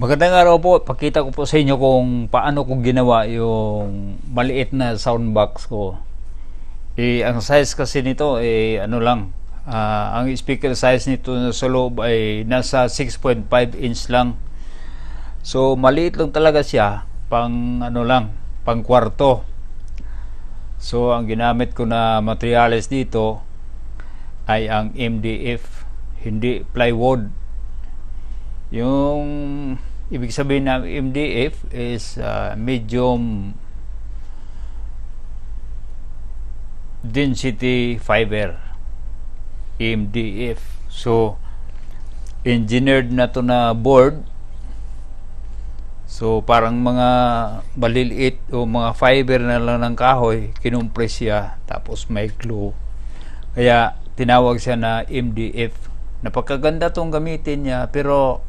Magandang araw po. Pakita ko po sa inyo kung paano ko ginawa yung maliit na sound box ko. Eh, ang size kasi nito eh ano lang. Uh, ang speaker size nito sa loob ay nasa 6.5 inch lang. So maliit lang talaga siya pang ano lang, pang kwarto. So ang ginamit ko na materials dito ay ang MDF, hindi plywood. Yung ibig sabihin ng MDF is uh, medium density fiber MDF so engineered na to na board so parang mga maliliit o mga fiber na lang ng kahoy kinumpres siya tapos may glue kaya tinawag siya na MDF napakaganda tong gamitin niya pero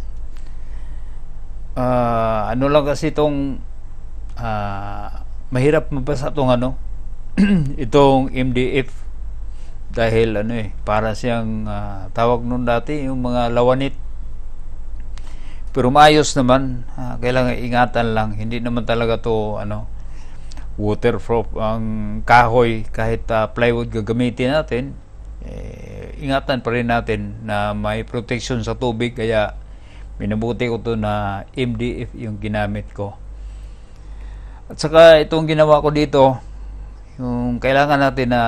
uh, ano lang kasi itong uh, mahirap mabasa itong ano itong MDF dahil ano eh para siyang uh, tawag nun dati yung mga lawanit pero maayos naman uh, kailangan ingatan lang hindi naman talaga to ano waterproof ang kahoy kahit uh, plywood gagamitin natin eh, ingatan pa rin natin na may protection sa tubig kaya Minabuti ko to na MDF yung ginamit ko. At saka itong ginawa ko dito, yung kailangan natin na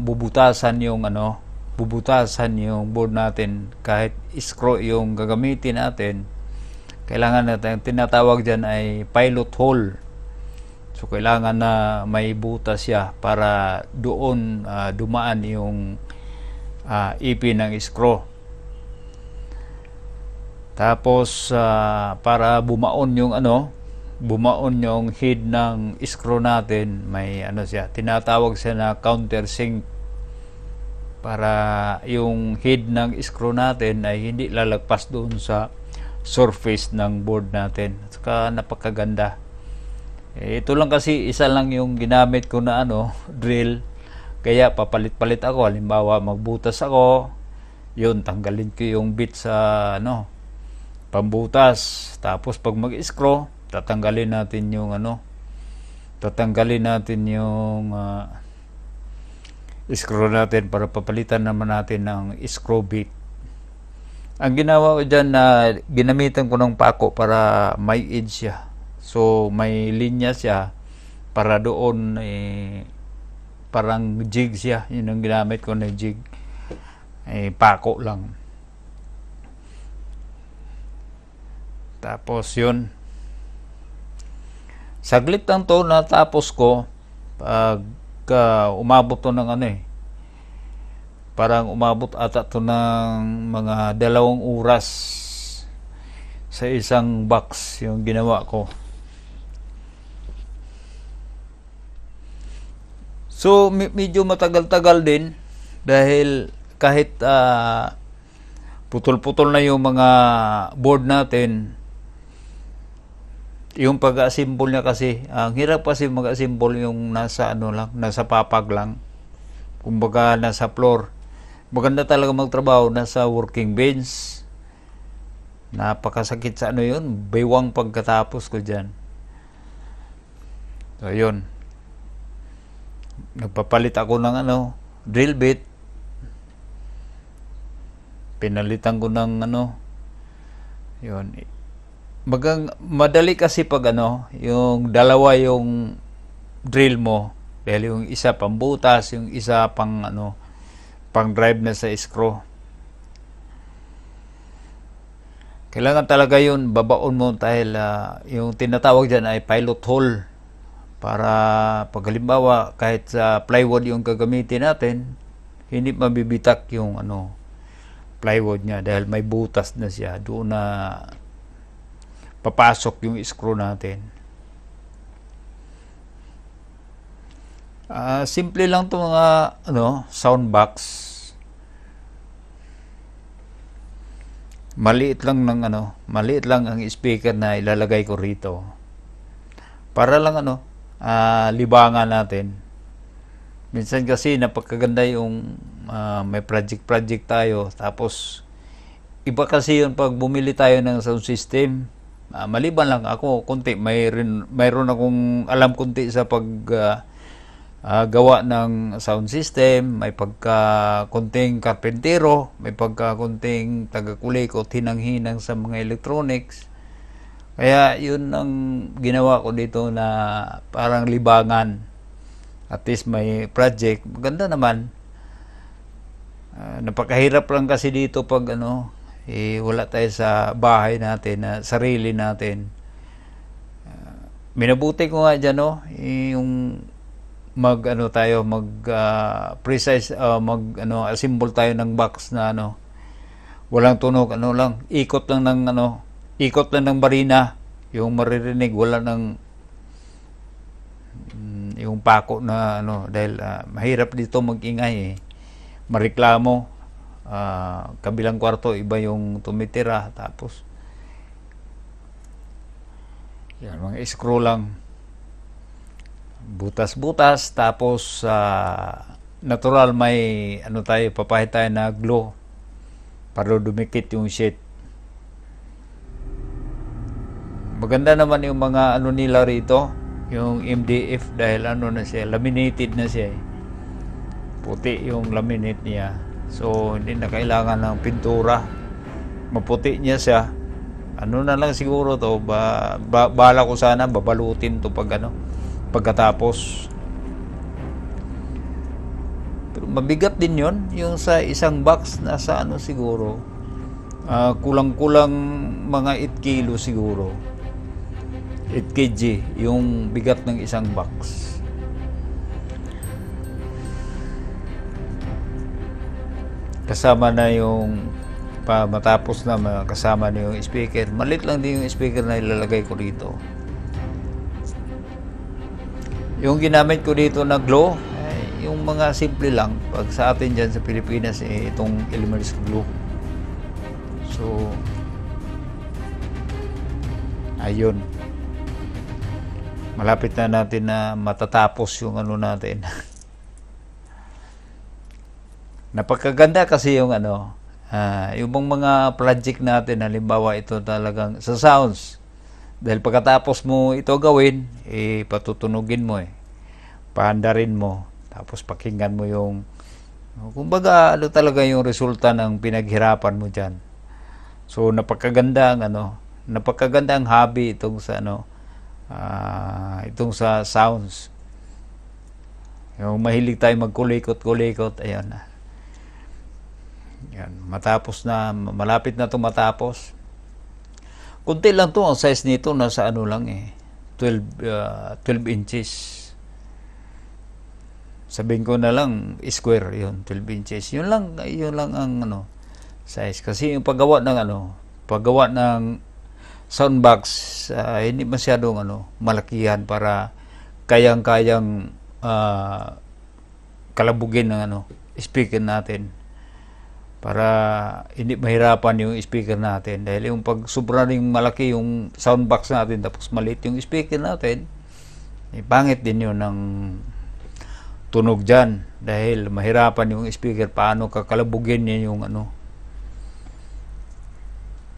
bubutasan yung ano, bubutasan yung board natin kahit screw yung gagamitin natin. Kailangan natin tinatawag diyan ay pilot hole. So kailangan na may butas siya para doon uh, dumaan yung uh, ah, ipin e ng screw. Tapos uh, para bumaon yung ano, bumaon yung head ng screw natin, may ano siya, tinatawag siya na countersink para yung head ng screw natin ay hindi lalagpas doon sa surface ng board natin. saka napakaganda. Eh, ito lang kasi isa lang yung ginamit ko na ano, drill. Kaya papalit-palit ako. Halimbawa, magbutas ako. Yun, tanggalin ko yung bit sa ano, pambutas. Tapos pag mag-scroll, tatanggalin natin yung ano, tatanggalin natin yung uh, screw natin para papalitan naman natin ng scroll bit. Ang ginawa ko dyan na uh, ginamitan ko ng pako para may edge siya. So may linya siya para doon eh, parang jig siya. Yun ang ginamit ko na jig. Eh, pako lang. Tapos yun. Saglit lang to natapos ko pag uh, umabot to ng ano eh. Parang umabot ata to ng mga dalawang oras sa isang box yung ginawa ko. So medyo matagal-tagal din dahil kahit uh, putol-putol na yung mga board natin yung pag-assemble niya kasi, ang uh, hirap kasi mag-assemble yung nasa ano lang, nasa papag lang. Kumbaga nasa floor. Maganda talaga magtrabaho nasa working bench. Napakasakit sa ano yun, baywang pagkatapos ko diyan. So yun. Nagpapalit ako ng ano, drill bit. Pinalitan ko ng ano, yun, magang, madali kasi pag ano, yung dalawa yung drill mo, dahil yung isa pang butas, yung isa pang ano, pang drive na sa screw. Kailangan talaga yun, babaon mo dahil uh, yung tinatawag dyan ay pilot hole para pag halimbawa kahit sa plywood yung gagamitin natin, hindi mabibitak yung ano plywood niya dahil may butas na siya doon na papasok yung screw natin. Uh, simple lang itong mga ano, sound box. Maliit lang ng ano, maliit lang ang speaker na ilalagay ko rito. Para lang ano, uh, ah, libangan natin. Minsan kasi napakaganda yung uh, may project-project tayo tapos iba kasi yun pag bumili tayo ng sound system Uh, maliban lang ako konti mayroon mayroon akong alam konti sa paggawa ah, ah, uh, uh, ng sound system, may pagka konting karpentero, may pagka konting tagakulikot hinang tinanghinang sa mga electronics. Kaya yun ang ginawa ko dito na parang libangan. At least may project. Maganda naman. Uh, napakahirap lang kasi dito pag ano, eh, wala tayo sa bahay natin, na sarili natin. minabuti ko nga dyan, no? yung mag ano tayo mag uh, precise uh, mag ano assemble tayo ng box na ano walang tunog ano lang ikot lang ng ano ikot lang ng marina yung maririnig wala ng mm, yung pako na ano dahil uh, mahirap dito magingay eh mareklamo uh, kabilang kwarto iba yung tumitira tapos yan mga screw lang butas-butas tapos uh, natural may ano tayo papahit tayo na glow para dumikit yung sheet maganda naman yung mga ano nila rito yung MDF dahil ano na siya laminated na siya eh. puti yung laminate niya So, hindi na kailangan ng pintura. Maputi niya siya. Ano na lang siguro to, ba, ba bala ko sana babalutin to pag ano, pagkatapos. Pero mabigat din 'yon, yung sa isang box na sa ano siguro uh, kulang-kulang mga 8 kilo siguro. 8 kg yung bigat ng isang box. kasama na yung pa matapos na kasama na yung speaker malit lang din yung speaker na ilalagay ko dito yung ginamit ko dito na glow eh, yung mga simple lang pag sa atin dyan sa Pilipinas eh, itong Elmer's glue so ayun malapit na natin na matatapos yung ano natin Napakaganda kasi yung ano, uh, yung mga project natin, halimbawa ito talagang sa sounds. Dahil pagkatapos mo ito gawin, eh, patutunugin mo eh. Pahandarin mo. Tapos pakinggan mo yung kumbaga ano talaga yung resulta ng pinaghirapan mo diyan. So napakaganda ang ano, napakaganda ang hobby itong sa ano uh, itong sa sounds. Yung mahilig tayo magkulikot-kulikot, ayun na. Yan, matapos na, malapit na 'tong matapos. Kunti lang to ang size nito, nasa ano lang eh, 12, uh, 12 inches. Sabihin ko na lang, square yun, 12 inches. Yun lang, yun lang ang ano, size. Kasi yung paggawa ng ano, paggawa ng soundbox, uh, hindi masyadong ano, malakihan para kayang-kayang uh, kalabugin ng ano, speaker natin para hindi mahirapan yung speaker natin dahil yung pag sobrang ring malaki yung sound box natin tapos maliit yung speaker natin eh, pangit din yun ng tunog dyan dahil mahirapan yung speaker paano kakalabugin niya yung ano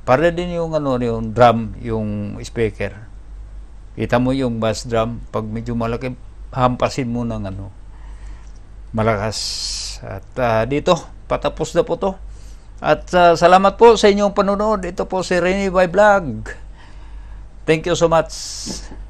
para din yung ano yung drum yung speaker kita mo yung bass drum pag medyo malaki hampasin mo ng ano malakas at uh, dito patapos na po to. At uh, salamat po sa inyong panonood. Ito po si Rene by Vlog. Thank you so much.